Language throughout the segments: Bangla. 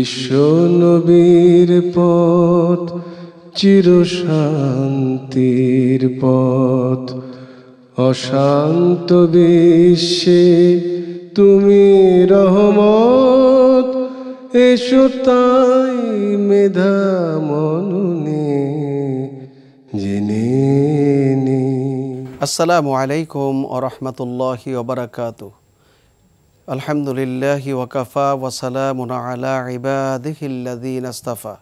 বিশ্বনবীর নবীর পথ চিরশান্তির পথ অশান্ত বিশ্বে তুমি রহমত এসো তাই মেধা মননে জেনে আসসালামু আলাইকুম রহমতুল্লাহি ওবরাকাতুহ আলহামদুলিল্লাহ ওয়াকাফা ওয়াসালামুন আলা ইবাদিহিল্লাদিন আস্তাফা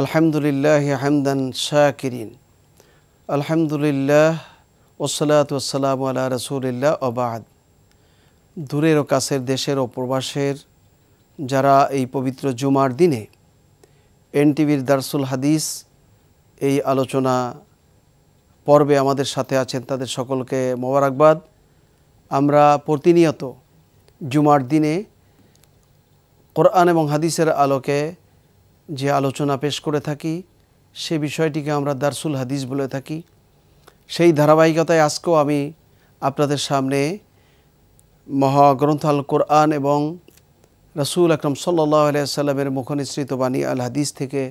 আলহামদুলিল্লাহ হামদান শাকিরিন আলহামদুলিল্লাহ ওসলাত ওসালাম আলা রসুলিল্লাহ অবাদ দূরের ও কাছের দেশের ও প্রবাসের যারা এই পবিত্র জুমার দিনে এনটিভির দারসুল হাদিস এই আলোচনা পর্বে আমাদের সাথে আছেন তাদের সকলকে মোবারকবাদ আমরা প্রতিনিয়ত জুমার দিনে কোরআন এবং হাদিসের আলোকে যে আলোচনা পেশ করে থাকি সে বিষয়টিকে আমরা দারসুল হাদিস বলে থাকি সেই ধারাবাহিকতায় আজকেও আমি আপনাদের সামনে মহাগ্রন্থ আল কোরআন এবং রসুল আকরম সাল্লাহ আলিয়াল্লামের মুখনিসৃত বাণী আল হাদিস থেকে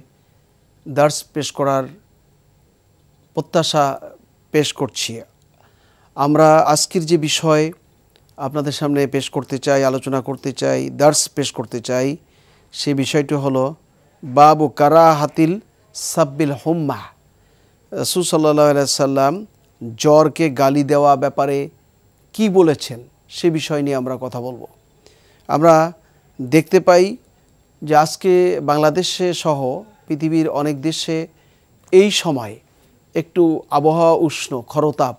দার্স পেশ করার প্রত্যাশা পেশ করছি আমরা আজকের যে বিষয় আপনাদের সামনে পেশ করতে চাই আলোচনা করতে চাই দার্স পেশ করতে চাই সে বিষয়টি হলো বাবু কারা হাতিল সাব্বিল হোম্মা সুসাল্লা সাল্লাম জ্বরকে গালি দেওয়া ব্যাপারে কি বলেছেন সে বিষয় নিয়ে আমরা কথা বলবো আমরা দেখতে পাই যে আজকে বাংলাদেশে সহ পৃথিবীর অনেক দেশে এই সময় একটু আবহাওয়া উষ্ণ খরতাপ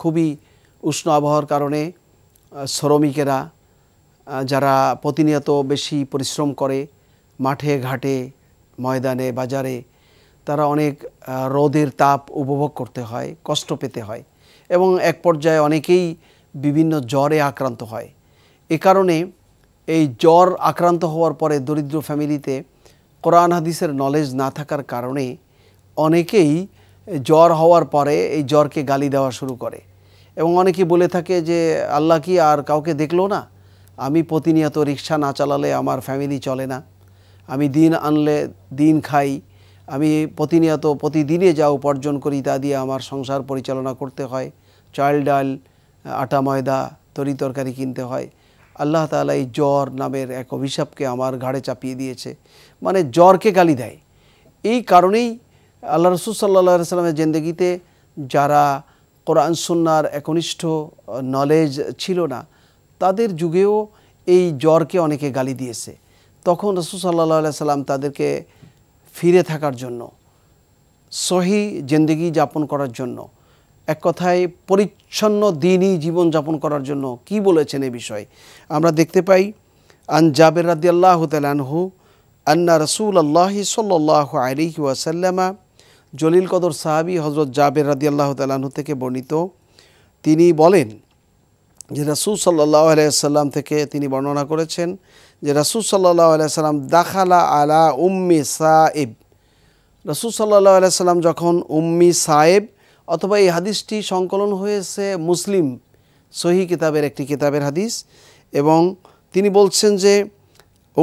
খুবই উষ্ণ আবহাওয়ার কারণে শ্রমিকেরা যারা প্রতিনিয়ত বেশি পরিশ্রম করে মাঠে ঘাটে ময়দানে বাজারে তারা অনেক রোদের তাপ উপভোগ করতে হয় কষ্ট পেতে হয় এবং এক পর্যায়ে অনেকেই বিভিন্ন জ্বরে আক্রান্ত হয় এ কারণে এই জ্বর আক্রান্ত হওয়ার পরে দরিদ্র ফ্যামিলিতে কোরআন হাদিসের নলেজ না থাকার কারণে অনেকেই জ্বর হওয়ার পরে এই জ্বরকে গালি দেওয়া শুরু করে এবং অনেকে বলে থাকে যে আল্লাহ কি আর কাউকে দেখলো না আমি প্রতিনিয়ত রিক্সা না চালালে আমার ফ্যামিলি চলে না আমি দিন আনলে দিন খাই আমি প্রতিনিয়ত প্রতিদিনে যা উপার্জন করি তা দিয়ে আমার সংসার পরিচালনা করতে হয় চাল ডাল আটা ময়দা তরি তরকারি কিনতে হয় আল্লাহ তালা এই জ্বর নামের এক অভিশাপকে আমার ঘাড়ে চাপিয়ে দিয়েছে মানে জ্বরকে গালি দেয় এই কারণেই আল্লাহ রসুল সাল্লা সাল্লামের জেন্দেগিতে যারা কোরআন সুন্নার একনিষ্ঠ নলেজ ছিল না তাদের যুগেও এই জ্বরকে অনেকে গালি দিয়েছে তখন রসুল সাল্লা সাল্লাম তাদেরকে ফিরে থাকার জন্য সহি জিন্দগি যাপন করার জন্য এক কথায় পরিচ্ছন্ন দিনই জীবন যাপন করার জন্য কি বলেছেন এ বিষয়ে আমরা দেখতে পাই আন জাবের রাদি আল্লাহ তালহু আন্না রসুল আল্লাহ সাল্লাহ আলিহাসাল্লামা জলিল কদর সাহাবি হজরত জাবের রাদি আল্লাহ তালু থেকে বর্ণিত তিনি বলেন যে রাসুল সাল্লাহ আলাইসাল্লাম থেকে তিনি বর্ণনা করেছেন যে রাসুল সাল্লাহ আলাইসাল্লাম দাখালা আলা উম্মি সাহেব রাসুল সাল্লাহ আলাইসাল্লাম যখন উম্মি সাহেব অথবা এই হাদিসটি সংকলন হয়েছে মুসলিম সহি কিতাবের একটি কিতাবের হাদিস এবং তিনি বলছেন যে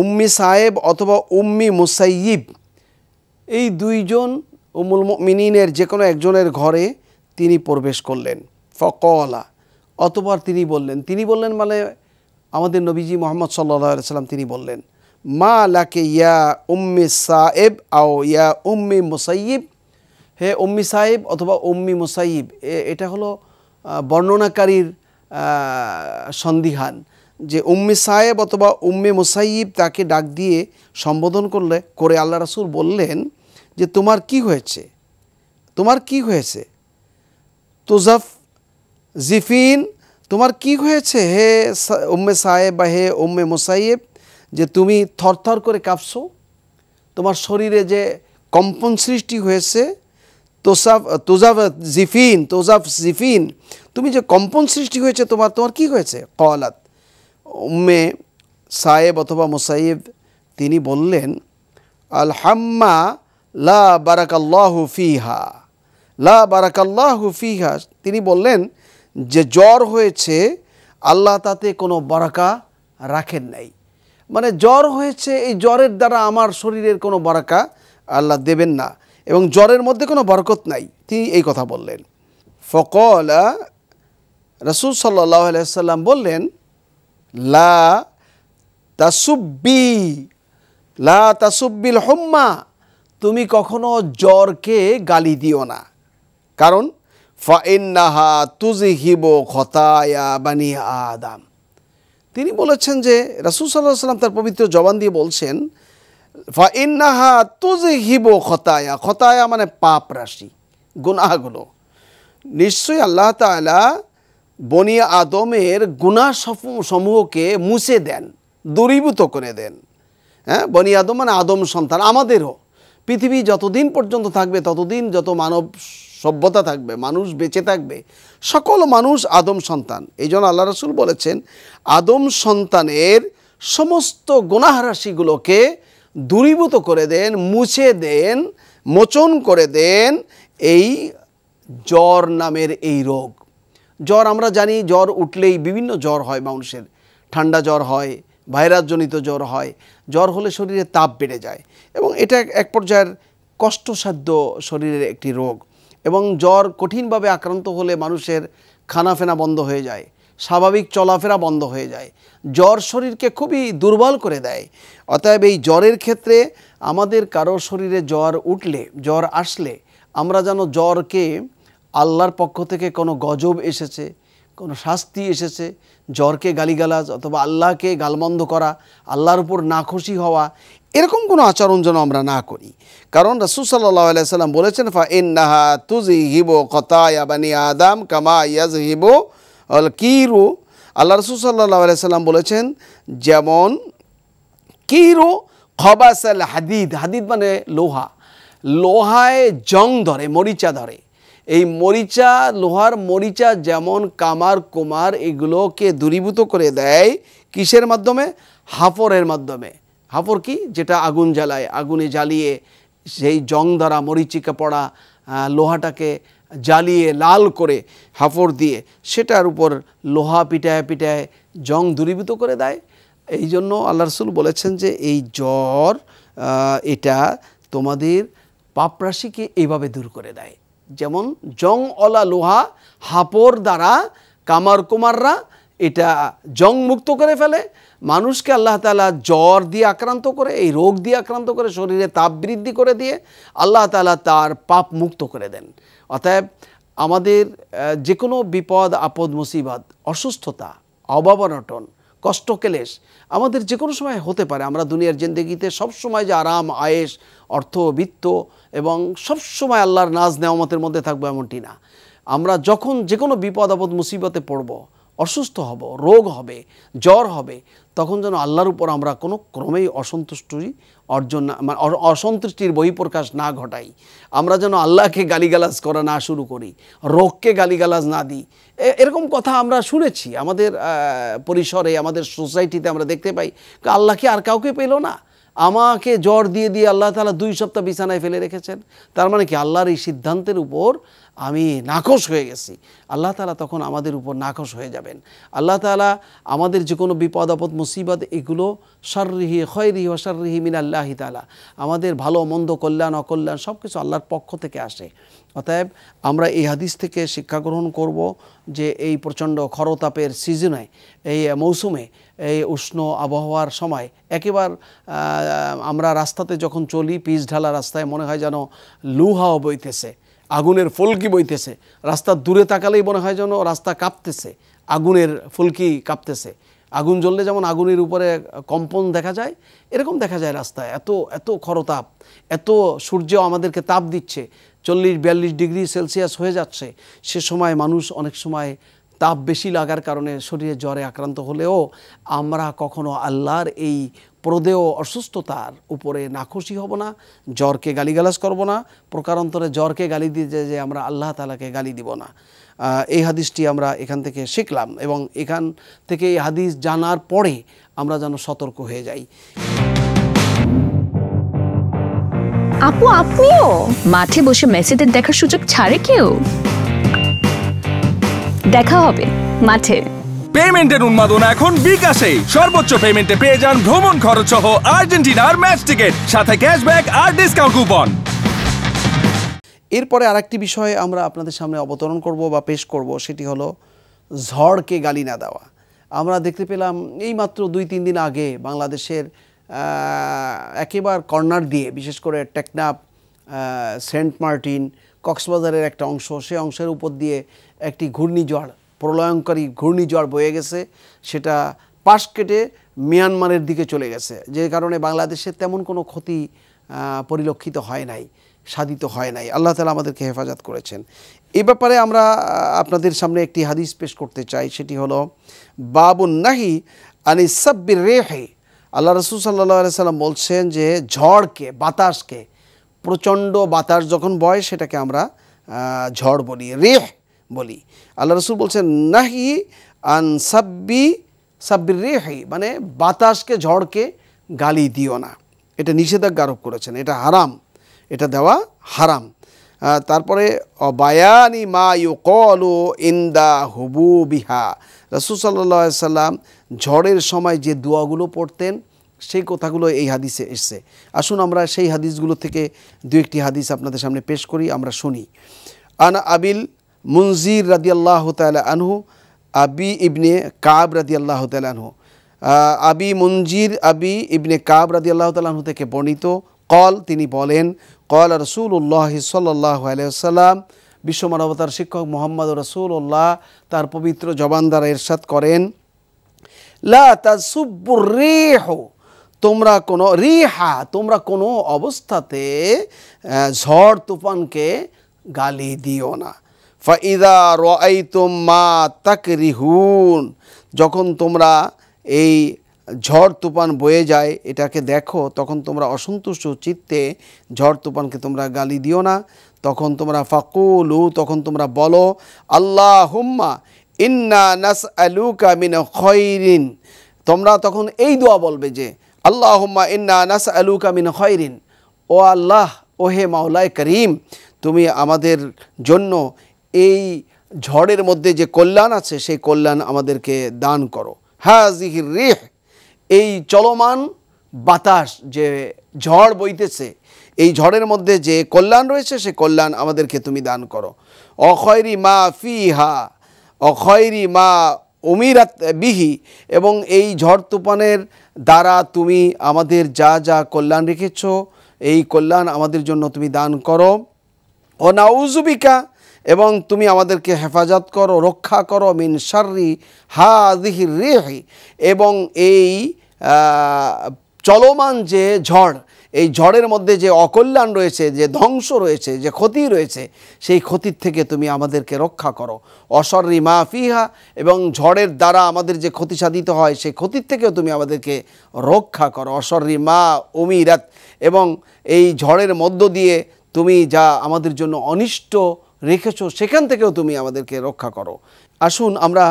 উম্মি সাহেব অথবা উম্মি মুসাইব এই দুইজন উমুল মিনিনের যে কোনো একজনের ঘরে তিনি প্রবেশ করলেন ফকলা অতবার তিনি বললেন তিনি বললেন মানে আমাদের নবীজি মোহাম্মদ সাল্লা সাল্লাম তিনি বললেন মা লাকে ইয়া উম্মি সাহেব আও ইয়া উম্মি মুসাইব হে উম্মি সাহেব অথবা উম্মি মুসাইব এটা হলো বর্ণনাকারীর সন্দিহান যে উম্মি সাহেব অথবা উম্মে মুসাইব তাকে ডাক দিয়ে সম্বোধন করলে করে আল্লাহ রাসুল বললেন যে তোমার কি হয়েছে তোমার কি হয়েছে তোজাফ জিফিন তোমার কি হয়েছে হে উম্মে সাহেব বা হে উম্মে মোসাইব যে তুমি থরথর করে কাঁপছো তোমার শরীরে যে কম্পন সৃষ্টি হয়েছে তোসাফ তোজাফ জিফিন তোজাফ জিফিন তুমি যে কম্পন সৃষ্টি হয়েছে তোমার তোমার কি হয়েছে কওয়ালাত উম্মে সাহেব অথবা মোসাইব তিনি বললেন আলহাম্মা লা বারাকাল্লাহু ফিহা লা বারাকাল্লাহু ফিহা তিনি বললেন যে জ্বর হয়েছে আল্লাহ তাতে কোনো বারাকা রাখেন নাই মানে জ্বর হয়েছে এই জ্বরের দ্বারা আমার শরীরের কোনো বারাকা আল্লাহ দেবেন না এবং জ্বরের মধ্যে কোনো বরকত নাই তিনি এই কথা বললেন ফকলা রসুল সাল্লাহ সাল্লাম বললেন লা তাসুব্বি লা তাসুব্বিল হোম্মা তুমি কখনো জ্বরকে গালি দিও না কারণ ফাইন্নাহা তুজি হিব খতায়া বানি আদাম তিনি বলেছেন যে রাসুল সাল্লাহ সাল্লাম তার পবিত্র জবান দিয়ে বলছেন ফাইন্নাহা তুজি হিব খতায়া খতায়া মানে পাপ রাশি গুনাহগুলো নিশ্চয়ই আল্লাহ তালা বনি আদমের গুণা সমূহকে মুছে দেন দূরীভূত করে দেন হ্যাঁ বনি আদম মানে আদম সন্তান আমাদেরও পৃথিবী যতদিন পর্যন্ত থাকবে ততদিন যত মানব সভ্যতা থাকবে মানুষ বেঁচে থাকবে সকল মানুষ আদম সন্তান এই জন্য আল্লাহ রসুল বলেছেন আদম সন্তানের সমস্ত গোনাহারাশিগুলোকে দূরীভূত করে দেন মুছে দেন মোচন করে দেন এই জ্বর নামের এই রোগ জ্বর আমরা জানি জ্বর উঠলেই বিভিন্ন জ্বর হয় মানুষের ঠান্ডা জ্বর হয় ভাইরাসজনিত জ্বর হয় জ্বর হলে শরীরে তাপ বেড়ে যায় এবং এটা এক পর্যায়ের কষ্টসাধ্য শরীরের একটি রোগ এবং জ্বর কঠিনভাবে আক্রান্ত হলে মানুষের খানাফেনা বন্ধ হয়ে যায় স্বাভাবিক চলাফেরা বন্ধ হয়ে যায় জ্বর শরীরকে খুবই দুর্বল করে দেয় অতএব এই জ্বরের ক্ষেত্রে আমাদের কারো শরীরে জ্বর উঠলে জ্বর আসলে আমরা যেন জ্বরকে আল্লাহর পক্ষ থেকে কোনো গজব এসেছে কোনো শাস্তি এসেছে জ্বরকে গালিগালাজ অথবা আল্লাহকে গালমন্দ করা আল্লাহর উপর নাখুশি হওয়া এরকম কোনো আচরণ যেন আমরা না করি কারণ রাসুল সাল্লাহ বলেছেন ফা ইন্নাহা তুজি হিবো কতায়া আদাম কামা ইয়াজ হিবো অল কিরু আল্লাহ রসুল সাল্লাহ আলাইসাল্লাম বলেছেন যেমন কিরু খবাসাল হাদিদ হাদিদ মানে লোহা লোহায় জং ধরে মরিচা ধরে এই মরিচা লোহার মরিচা যেমন কামার কুমার এগুলোকে দূরীভূত করে দেয় কিসের মাধ্যমে হাফরের মাধ্যমে হাফর কি যেটা আগুন জ্বালায় আগুনে জ্বালিয়ে সেই জং দ্বারা মরিচিকা পড়া লোহাটাকে জ্বালিয়ে লাল করে হাফর দিয়ে সেটার উপর লোহা পিটায় পিটায় জং দূরীভূত করে দেয় এই জন্য আল্লাহ রসুল বলেছেন যে এই জ্বর এটা তোমাদের পাপরাশিকে এইভাবে দূর করে দেয় যেমন জং অলা লোহা হাপর দ্বারা কামার কুমাররা এটা জং মুক্ত করে ফেলে মানুষকে আল্লাহ তালা জ্বর দিয়ে আক্রান্ত করে এই রোগ দিয়ে আক্রান্ত করে শরীরে তাপ বৃদ্ধি করে দিয়ে আল্লাহ তালা তার পাপ মুক্ত করে দেন অতএব আমাদের যে কোনো বিপদ আপদ মুসিবাদ অসুস্থতা অবাবনটন কষ্ট কেলেশ আমাদের যে কোনো সময় হতে পারে আমরা দুনিয়ার জিন্দগিতে সবসময় যে আরাম আয়েস অর্থ বিত্ত এবং সবসময় আল্লাহর নাজ নেওয়ামতের মধ্যে থাকবো এমনটি না আমরা যখন যে কোনো বিপদ আপদ মুসিবতে পড়বো অসুস্থ হব রোগ হবে জ্বর হবে তখন যেন আল্লাহর উপর আমরা কোনো ক্রমেই অসন্তুষ্টি অর্জন মানে অসন্তুষ্টির বহিঃপ্রকাশ না ঘটাই আমরা যেন আল্লাহকে গালিগালাজ করা না শুরু করি রোগকে গালিগালাজ না দিই এরকম কথা আমরা শুনেছি আমাদের পরিসরে আমাদের সোসাইটিতে আমরা দেখতে পাই আল্লাহকে আর কাউকে পেল না আমাকে জ্বর দিয়ে দিয়ে আল্লাহ তালা দুই সপ্তাহ বিছানায় ফেলে রেখেছেন তার মানে কি আল্লাহর এই সিদ্ধান্তের উপর আমি নাকস হয়ে গেছি আল্লাহ তালা তখন আমাদের উপর নাকস হয়ে যাবেন আল্লাহ তালা আমাদের যে কোনো বিপদ আপদ মুসিবত এগুলো সাররিহি খয়রিহি অসার্রিহি মিন আল্লাহি তালা আমাদের ভালো মন্দ কল্যাণ অকল্যাণ সব কিছু আল্লাহর পক্ষ থেকে আসে অতএব আমরা এই হাদিস থেকে শিক্ষা গ্রহণ করব যে এই প্রচণ্ড খরতাপের সিজনে এই মৌসুমে এই উষ্ণ আবহাওয়ার সময় একেবার আমরা রাস্তাতে যখন চলি পিচ ঢালা রাস্তায় মনে হয় যেন লু হাওয়া বইতেছে আগুনের ফুলকি বইতেছে রাস্তা দূরে তাকালেই মনে হয় যেন রাস্তা কাঁপতেছে আগুনের ফুলকি কাঁপতেছে আগুন জ্বললে যেমন আগুনের উপরে কম্পন দেখা যায় এরকম দেখা যায় রাস্তায় এত এত খরতাপ এত সূর্য আমাদেরকে তাপ দিচ্ছে চল্লিশ বিয়াল্লিশ ডিগ্রি সেলসিয়াস হয়ে যাচ্ছে সে সময় মানুষ অনেক সময় তাপ বেশি লাগার কারণে শরীরে জ্বরে আক্রান্ত হলেও আমরা কখনো আল্লাহর এই প্রদেয় অসুস্থতার উপরে নাখুশি হব না জ্বরকে গালিগালাজ করব না প্রকারান্তরে জ্বরকে গালি দিয়ে যে আমরা আল্লাহ তালাকে গালি দিব না এই হাদিসটি আমরা এখান থেকে শিখলাম এবং এখান থেকে এই হাদিস জানার পরে আমরা যেন সতর্ক হয়ে যাই আপু আপনিও মাঠে বসে মেসিদের দেখার সুযোগ ছাড়ে কেউ দেখা হবে মাঠে পেমেন্টের উন্মাদনা এখন বিকাশে সর্বোচ্চ পেমেন্টে পেয়ে যান ভ্রমণ খরচ সহ আর্জেন্টিনার ম্যাচ টিকিট সাথে ক্যাশব্যাক আর ডিসকাউন্ট কুপন এরপরে আরেকটি বিষয়ে আমরা আপনাদের সামনে অবতরণ করব বা পেশ করব সেটি হলো ঝড়কে গালি না দেওয়া আমরা দেখতে পেলাম এই মাত্র দুই তিন দিন আগে বাংলাদেশের একেবার কর্নার দিয়ে বিশেষ করে টেকনাপ সেন্ট মার্টিন কক্সবাজারের একটা অংশ সে অংশের উপর দিয়ে একটি ঘূর্ণিঝড় প্রলয়ঙ্কারী ঘূর্ণিঝড় বয়ে গেছে সেটা পাশ কেটে মিয়ানমারের দিকে চলে গেছে যে কারণে বাংলাদেশে তেমন কোনো ক্ষতি পরিলক্ষিত হয় নাই সাধিত হয় নাই আল্লাহ তালা আমাদেরকে হেফাজত করেছেন এ ব্যাপারে আমরা আপনাদের সামনে একটি হাদিস পেশ করতে চাই সেটি হলো বাবুন নাহি আনি সাব্বির রেহে আল্লাহ রসুল সাল্লাহ সাল্লাম বলছেন যে ঝড়কে বাতাসকে প্রচণ্ড বাতাস যখন বয় সেটাকে আমরা ঝড় বলি রেহ বলি আল্লাহ রসুল বলছেন নাহি আন সাব্বি সাব্বির রেহাই মানে বাতাসকে ঝড়কে গালি দিও না এটা নিষেধাজ্ঞা আরোপ করেছেন এটা হারাম এটা দেওয়া হারাম তারপরে অবায়ানি মা ইউকলু ইন্দা হুবু বিহা রসুল সাল্লা সাল্লাম ঝড়ের সময় যে দোয়াগুলো পড়তেন সেই কথাগুলো এই হাদিসে এসছে আসুন আমরা সেই হাদিসগুলো থেকে দু একটি হাদিস আপনাদের সামনে পেশ করি আমরা শুনি আন আবিল মুনজির রাদি আল্লাহ আনহু আবি ইবনে কাব রাদি আল্লাহ আনহু আবি মঞ্জির আবি ইবনে কাব রাদি আল্লাহ আনহু থেকে বর্ণিত কল তিনি বলেন কল উল্লাহ সাল্লাহ আলাইসাল্লাম বিশ্ব মানবতার শিক্ষক মোহাম্মদ উল্লাহ তার পবিত্র জবান দ্বারা এরশাদ করেন লা রেহ তোমরা কোনো রিহা তোমরা কোনো অবস্থাতে ঝড় তুফানকে গালি দিও না ফাইদা রয়তুম মা তাক রিহুন যখন তোমরা এই ঝড় তুফান বয়ে যায় এটাকে দেখো তখন তোমরা অসন্তুষ্ট চিত্তে ঝড় তুফানকে তোমরা গালি দিও না তখন তোমরা ফাকুলু তখন তোমরা বলো আল্লাহ হুম্মা ইন্না নাস আলুকা মিন খৈরিন তোমরা তখন এই দোয়া বলবে যে আল্লাহ হুম্মা ইন্না নাস আলুকা মিন খৈরিন ও আল্লাহ ওহে মাওলায় করিম তুমি আমাদের জন্য এই ঝড়ের মধ্যে যে কল্যাণ আছে সেই কল্যাণ আমাদেরকে দান করো হ্যাঁ জিহির রেহ এই চলমান বাতাস যে ঝড় বইতেছে এই ঝড়ের মধ্যে যে কল্যাণ রয়েছে সে কল্যাণ আমাদেরকে তুমি দান করো অখয়রি মা ফিহা অখয়রি মা অমিরাত বিহি এবং এই ঝড় তুফানের দ্বারা তুমি আমাদের যা যা কল্যাণ রেখেছ এই কল্যাণ আমাদের জন্য তুমি দান করো অনাউজুবিকা এবং তুমি আমাদেরকে হেফাজত করো রক্ষা করো মিন হা দিহি রেহি এবং এই চলমান যে ঝড় এই ঝড়ের মধ্যে যে অকল্যাণ রয়েছে যে ধ্বংস রয়েছে যে ক্ষতি রয়েছে সেই ক্ষতির থেকে তুমি আমাদেরকে রক্ষা করো মা মাফিহা এবং ঝড়ের দ্বারা আমাদের যে ক্ষতি সাধিত হয় সেই ক্ষতির থেকেও তুমি আমাদেরকে রক্ষা করো অসর্রি মা উমিরাত এবং এই ঝড়ের মধ্য দিয়ে তুমি যা আমাদের জন্য অনিষ্ট রেখেছ সেখান থেকেও তুমি আমাদেরকে রক্ষা করো আসুন আমরা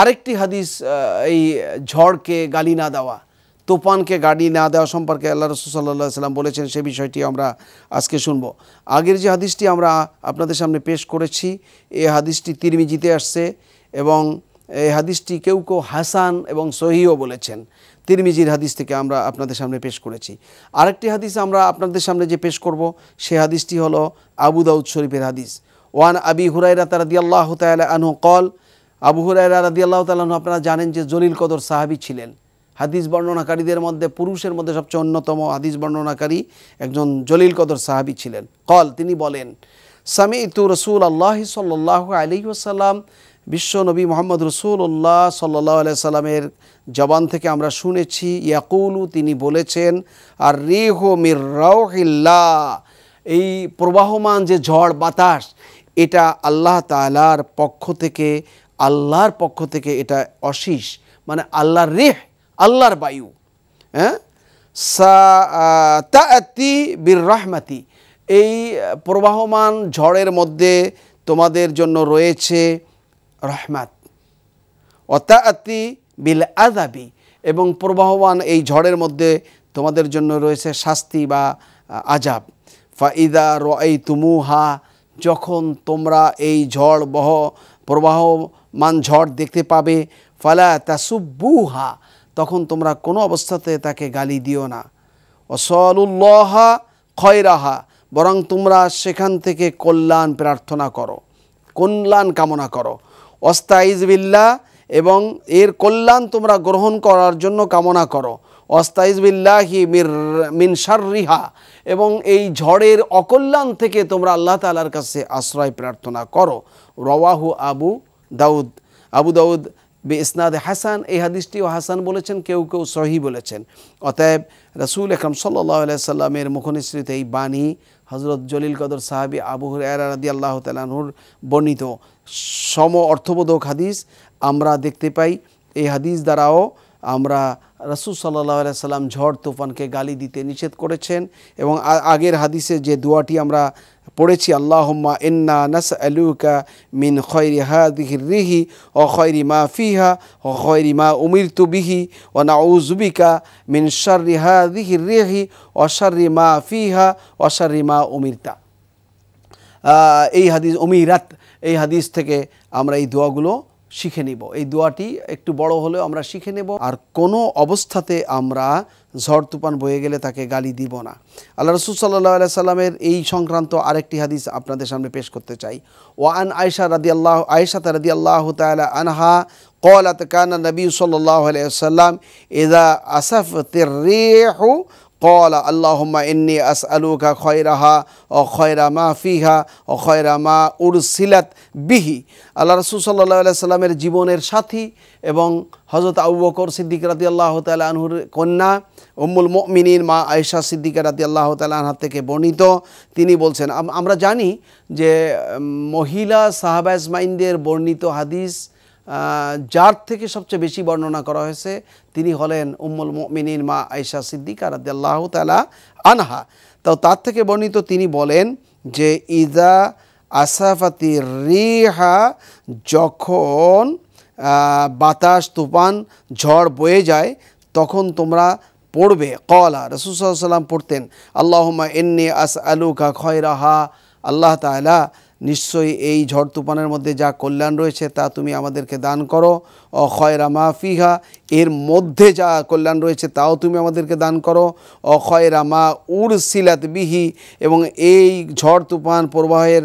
আরেকটি হাদিস এই ঝড়কে গালি না দেওয়া তোপানকে গাড়ি না দেওয়া সম্পর্কে আল্লাহ রসুল্লাহ সাল্লাম বলেছেন সে বিষয়টি আমরা আজকে শুনব আগের যে হাদিসটি আমরা আপনাদের সামনে পেশ করেছি এই হাদিসটি তিরমিজিতে আসছে এবং এই হাদিসটি কেউ কেউ হাসান এবং সহিও বলেছেন তিরমিজির হাদিস থেকে আমরা আপনাদের সামনে পেশ করেছি আরেকটি হাদিস আমরা আপনাদের সামনে যে পেশ করব সে হাদিসটি হলো আবু দাউদ শরীফের হাদিস ওয়ান আবি হুরাইরা তারা আল্লাহ তাল আনহু কল আবু হুরাইরা রাদি আল্লাহ তালু আপনারা জানেন যে জলিল কদর সাহাবি ছিলেন হাদিস বর্ণনাকারীদের মধ্যে পুরুষের মধ্যে সবচেয়ে অন্যতম হাদিস বর্ণনাকারী একজন জলিল কদর সাহাবি ছিলেন কল তিনি বলেন সামি ইতু রসুল আল্লাহ সাল্লাহ আলি ওসাল্লাম বিশ্ব নবী মোহাম্মদ রসুল্লাহ সাল্লাহ আলিয়া সাল্লামের জবান থেকে আমরা শুনেছি ইয়াকুলু তিনি বলেছেন আর রেহ মির রাউহিল্লা এই প্রবাহমান যে ঝড় বাতাস এটা আল্লাহ তালার পক্ষ থেকে আল্লাহর পক্ষ থেকে এটা অশিস মানে আল্লাহর রেহ আল্লাহর বায়ু হ্যাঁ বীর রহমাতি এই প্রবাহমান ঝড়ের মধ্যে তোমাদের জন্য রয়েছে রহমাত অতাতি বিল আদাবি এবং প্রবাহমান এই ঝড়ের মধ্যে তোমাদের জন্য রয়েছে শাস্তি বা আজাব ফাইদা রুমুহা তুমুহা যখন তোমরা এই ঝড় বহ প্রবাহমান ঝড় দেখতে পাবে ফালা তাসুবুহা তখন তোমরা কোনো অবস্থাতে তাকে গালি দিও না অসলুল্লহা খয়রাহা বরং তোমরা সেখান থেকে কল্যাণ প্রার্থনা করো কল্যাণ কামনা করো অস্তাইজবিল্লা এবং এর কল্যাণ তোমরা গ্রহণ করার জন্য কামনা করো অস্তাইজবিল্লাহি মির মিনসারিহা এবং এই ঝড়ের অকল্যাণ থেকে তোমরা আল্লাহ তালার কাছে আশ্রয় প্রার্থনা করো রওয়াহু আবু দাউদ আবু দাউদ বে ইসনাদ হাসান এই হাদিসটিও হাসান বলেছেন কেউ কেউ সহি বলেছেন অতএব রসুল এখরম সাল্লাহ সাল্লামের মুখনিশ্রিত এই বাণী হজরত জলিল কদর সাহাবি আবু হরিয়ারদি আল্লাহ তালাহুর বর্ণিত সম অর্থবোধক হাদিস আমরা দেখতে পাই এই হাদিস দ্বারাও আমরা রসুল সাল্লাহ সাল্লাম ঝড় তুফানকে গালি দিতে নিষেধ করেছেন এবং আগের হাদিসে যে দোয়াটি আমরা পড়েছি আল্লাহম্মা এন্না নাস আলুকা মিন খয়রি হাদিহির রিহি ও খয়রি মা ফিহা ও খয়রি মা উমির বিহি ও না উজবিকা মিন শার্রি হাদিহির রিহি ও শার্রি মা ফিহা ও শার্রি মা উমিরতা এই হাদিস উমিরাত এই হাদিস থেকে আমরা এই দোয়াগুলো শিখে নিব এই দোয়াটি একটু বড় হলেও আমরা শিখে নেব আর কোনো অবস্থাতে আমরা ঝড় তুফান বয়ে গেলে তাকে গালি দিব না আল্লাহ রসুল সাল্লাহ সাল্লামের এই সংক্রান্ত আরেকটি হাদিস আপনাদের সামনে পেশ করতে চাই ওয়ান আয়সা রাদি আল্লাহ আয়সা রাদি আল্লাহ তালা আনহা قالت كان النبي صلى الله عليه وسلم إذا أسفت الريح قال اللهم إني أسألك خيرها وخير ما فيها وخير ما أرسلت به আল্লাহ রসুল সাল্লাহ আলাই সাল্লামের জীবনের সাথী এবং হজরত আবু বকর সিদ্দিক রাতি আল্লাহ তাল আনহুর কন্যা উম্মুল মিনীর মা আয়েশা সিদ্দিকা রাতি আল্লাহ তাল আনহার থেকে বর্ণিত তিনি বলছেন আমরা জানি যে মহিলা সাহাবাজমাইনদের বর্ণিত হাদিস যার থেকে সবচেয়ে বেশি বর্ণনা করা হয়েছে তিনি হলেন উম্মুল মিনীর মা আয়সা সিদ্দিকা রাদ্দাল্লাহ তালা আনহা তো তার থেকে বর্ণিত তিনি বলেন যে ইদা আসাফাতি রিহা যখন বাতাস তুফান ঝড় বয়ে যায় তখন তোমরা পড়বে কলা রসুল সাল্লাম পড়তেন আল্লাহমা এন্নি আস আলুকা খয়রাহা আল্লাহ তালা নিশ্চয়ই এই ঝড় তুফানের মধ্যে যা কল্যাণ রয়েছে তা তুমি আমাদেরকে দান করো অ খয়রা মাহফিহা এর মধ্যে যা কল্যাণ রয়েছে তাও তুমি আমাদেরকে দান করো অ মা উর সিলাত বিহি এবং এই ঝড় তুফান প্রবাহের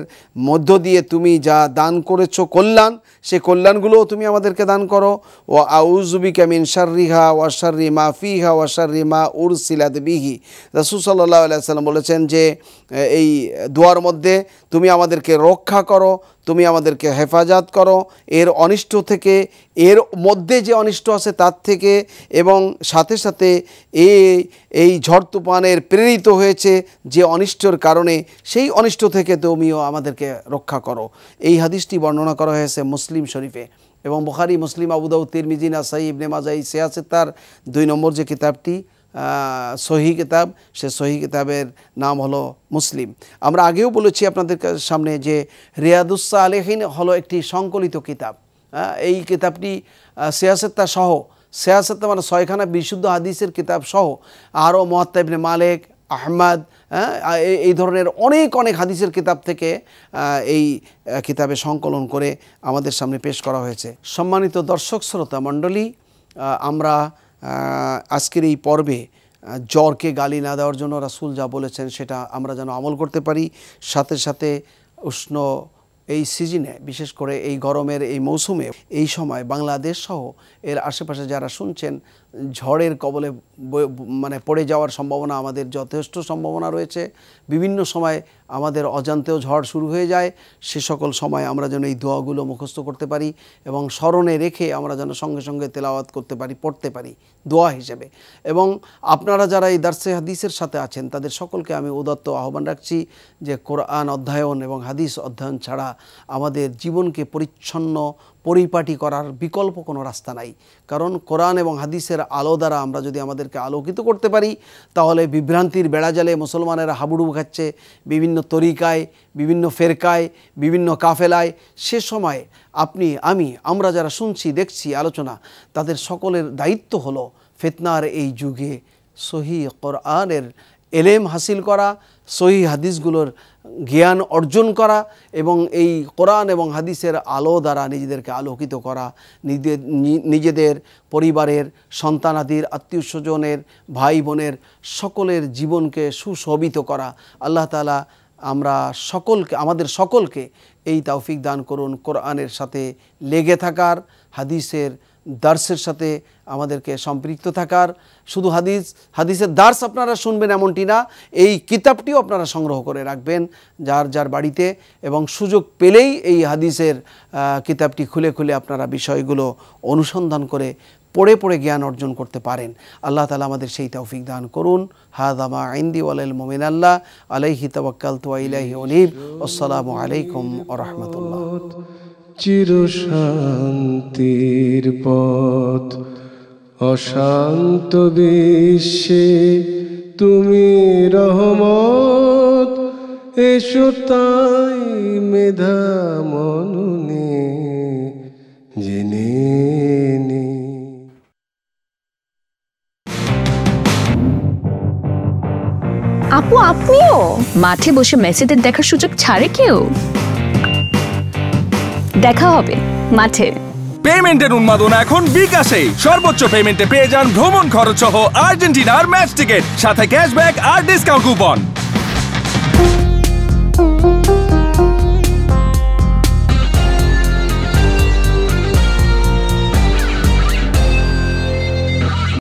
মধ্য দিয়ে তুমি যা দান করেছো কল্যাণ সে কল্যাণগুলোও তুমি আমাদেরকে দান করো ও আউজবি ক্যামিন শার্রিহা ওয়াশার্রি মা ফিহা ওয়াশার্রি মা উর সিলাত বিহি রাসুল সাল্লাহ আলাইসাল্লাম বলেছেন যে এই দুয়ার মধ্যে তুমি আমাদেরকে রক্ষা করো তুমি আমাদেরকে হেফাজত করো এর অনিষ্ট থেকে এর মধ্যে যে অনিষ্ট আছে তার থেকে এবং সাথে সাথে এই এই ঝড় তুফানের প্রেরিত হয়েছে যে অনিষ্টর কারণে সেই অনিষ্ট থেকে তুমিও আমাদেরকে রক্ষা করো এই হাদিসটি বর্ণনা করা হয়েছে মুসলিম শরীফে এবং বোখারি মুসলিম আবুদাউ তিরমিজিনা সাইব নেমাজাই সেয়াসে তার দুই নম্বর যে কিতাবটি সহি কিতাব সে সহি কিতাবের নাম হলো মুসলিম আমরা আগেও বলেছি আপনাদের সামনে যে রিয়াদুসা আলহীন হলো একটি সংকলিত কিতাব এই কিতাবটি সিয়াসত্তা সহ সিয়াসত্তা মানে ছয়খানা বিশুদ্ধ হাদিসের কিতাব সহ আরও মহাত্তাবিনে মালেক আহমদ এই ধরনের অনেক অনেক হাদিসের কিতাব থেকে এই কিতাবে সংকলন করে আমাদের সামনে পেশ করা হয়েছে সম্মানিত দর্শক শ্রোতা মণ্ডলী আমরা আজকের এই পর্বে জ্বরকে গালি না দেওয়ার জন্য রাসুল যা বলেছেন সেটা আমরা যেন আমল করতে পারি সাথে সাথে উষ্ণ এই সিজনে বিশেষ করে এই গরমের এই মৌসুমে এই সময় বাংলাদেশ সহ এর আশেপাশে যারা শুনছেন ঝড়ের কবলে মানে পড়ে যাওয়ার সম্ভাবনা আমাদের যথেষ্ট সম্ভাবনা রয়েছে বিভিন্ন সময় আমাদের অজান্তেও ঝড় শুরু হয়ে যায় সে সকল সময় আমরা যেন এই দোয়াগুলো মুখস্থ করতে পারি এবং স্মরণে রেখে আমরা যেন সঙ্গে সঙ্গে তেলাওয়াত করতে পারি পড়তে পারি দোয়া হিসেবে এবং আপনারা যারা এই দার্সে হাদিসের সাথে আছেন তাদের সকলকে আমি উদত্ত আহ্বান রাখছি যে কোরআন অধ্যয়ন এবং হাদিস অধ্যয়ন ছাড়া আমাদের জীবনকে পরিচ্ছন্ন পরিপাটি করার বিকল্প কোনো রাস্তা নাই কারণ কোরআন এবং হাদিসের আলো দ্বারা আমরা যদি আমাদেরকে আলোকিত করতে পারি তাহলে বিভ্রান্তির বেড়াজালে মুসলমানেরা হাবুডুবু খাচ্ছে বিভিন্ন তরিকায় বিভিন্ন ফেরকায় বিভিন্ন কাফেলায় সে সময় আপনি আমি আমরা যারা শুনছি দেখছি আলোচনা তাদের সকলের দায়িত্ব হলো ফেতনার এই যুগে সহি কোরআনের এলেম হাসিল করা সহি হাদিসগুলোর জ্ঞান অর্জন করা এবং এই কোরআন এবং হাদিসের আলো দ্বারা নিজেদেরকে আলোকিত করা নিজেদের নিজেদের পরিবারের সন্তানাদির আত্মীয় স্বজনের ভাই বোনের সকলের জীবনকে সুশোভিত করা আল্লাহ তালা আমরা সকলকে আমাদের সকলকে এই তাওফিক দান করুন কোরআনের সাথে লেগে থাকার হাদিসের দার্সের সাথে আমাদেরকে সম্পৃক্ত থাকার শুধু হাদিস হাদিসের দার্স আপনারা শুনবেন এমনটি না এই কিতাবটিও আপনারা সংগ্রহ করে রাখবেন যার যার বাড়িতে এবং সুযোগ পেলেই এই হাদিসের কিতাবটি খুলে খুলে আপনারা বিষয়গুলো অনুসন্ধান করে পড়ে পড়ে জ্ঞান অর্জন করতে পারেন আল্লাহ তালা আমাদের সেই তৌফিক দান করুন হাদামা আইন্দি ওয়ালাল মোমিন আল্লাহ আলাইহি তবাক্কাল তুয়াইলাহি অনিব আসসালামু আলাইকুম আ রহমতুল্লাহ চিরশান্তির পথ অশান্ত বিশ্বে তুমি রহমত এসো তাই মেধা মননে জেনে আপু আপনিও মাঠে বসে মেসিদের দেখার সুযোগ ছাড়ে কেউ দেখা হবে মাঠে পেমেন্টের উন্মাদনা এখন বিকাশে সর্বোচ্চ পেমেন্টে পেয়ে যান ভ্রমণ খরচ সহ আর্জেন্টিনার ম্যাচ টিকেট সাথে ক্যাশব্যাক আর ডিসকাউন্ট কুপন